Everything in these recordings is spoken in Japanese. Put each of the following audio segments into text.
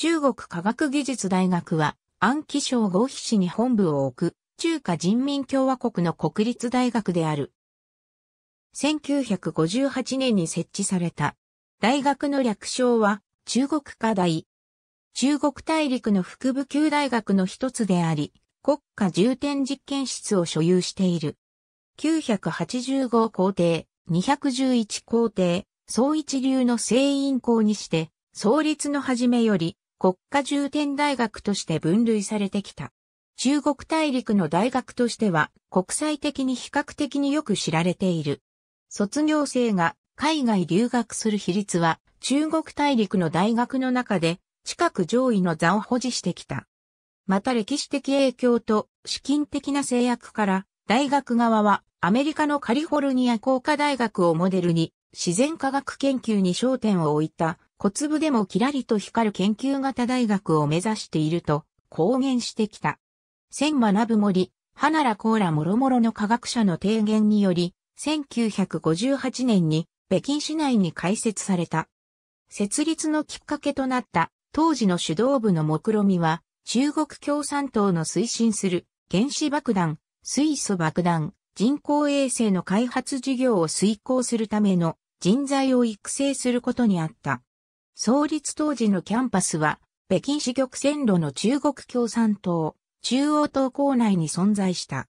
中国科学技術大学は、安徽省合肥市に本部を置く、中華人民共和国の国立大学である。1958年に設置された。大学の略称は、中国科大。中国大陸の副部級大学の一つであり、国家重点実験室を所有している。985校程、211校庭、総一流の聖員校にして、創立の初めより、国家重点大学として分類されてきた。中国大陸の大学としては国際的に比較的によく知られている。卒業生が海外留学する比率は中国大陸の大学の中で近く上位の座を保持してきた。また歴史的影響と資金的な制約から大学側はアメリカのカリフォルニア工科大学をモデルに自然科学研究に焦点を置いた小粒でもキラリと光る研究型大学を目指していると、公言してきた。千学ぶ森、花らコーラ諸々の科学者の提言により、1958年に北京市内に開設された。設立のきっかけとなった当時の主導部の目論みは、中国共産党の推進する原子爆弾、水素爆弾、人工衛星の開発事業を遂行するための人材を育成することにあった。創立当時のキャンパスは、北京市局線路の中国共産党、中央党校内に存在した。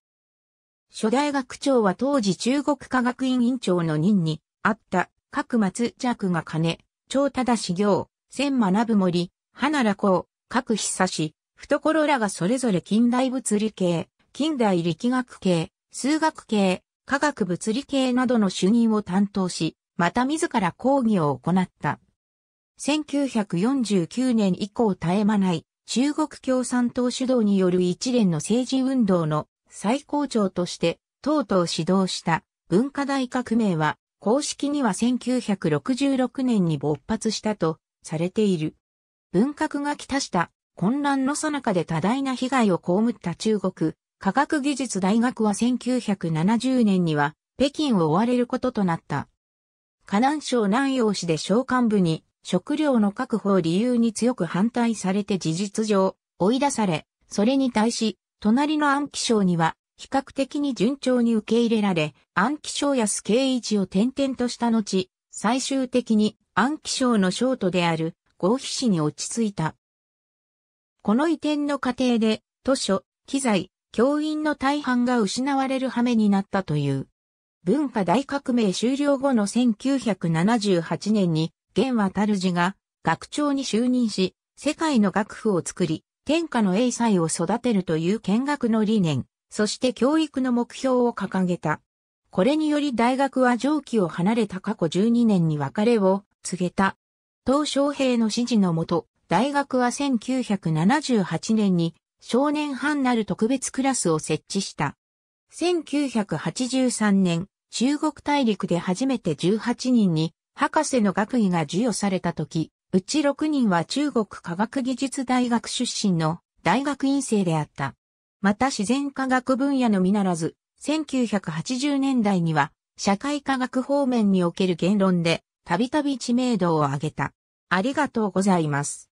初代学長は当時中国科学院院長の任にあった各松弱が金、長忠修行、千学森、花ら公、各久し、懐らがそれぞれ近代物理系、近代力学系、数学系、科学物理系などの主任を担当し、また自ら講義を行った。1949年以降絶え間ない中国共産党主導による一連の政治運動の最高潮として、と々指導した文化大革命は、公式には1966年に勃発したとされている。文革が来たした混乱の最中で多大な被害を被った中国、科学技術大学は1970年には北京を追われることとなった。河南省南陽市で省幹部に食料の確保を理由に強く反対されて事実上、追い出され、それに対し、隣の安記省には、比較的に順調に受け入れられ、安記省やスケイジを転々とした後、最終的に安記省の省都である合皮市に落ち着いた。この移転の過程で、図書、機材、教員の大半が失われる羽目になったという。文化大革命終了後の1978年に現渡る寺が学長に就任し、世界の学府を作り、天下の英才を育てるという見学の理念、そして教育の目標を掲げた。これにより大学は上記を離れた過去12年に別れを告げた。東小平の指示のもと、大学は1978年に少年班なる特別クラスを設置した。1983年、中国大陸で初めて18人に博士の学位が授与された時、うち6人は中国科学技術大学出身の大学院生であった。また自然科学分野のみならず、1980年代には社会科学方面における言論でたびたび知名度を上げた。ありがとうございます。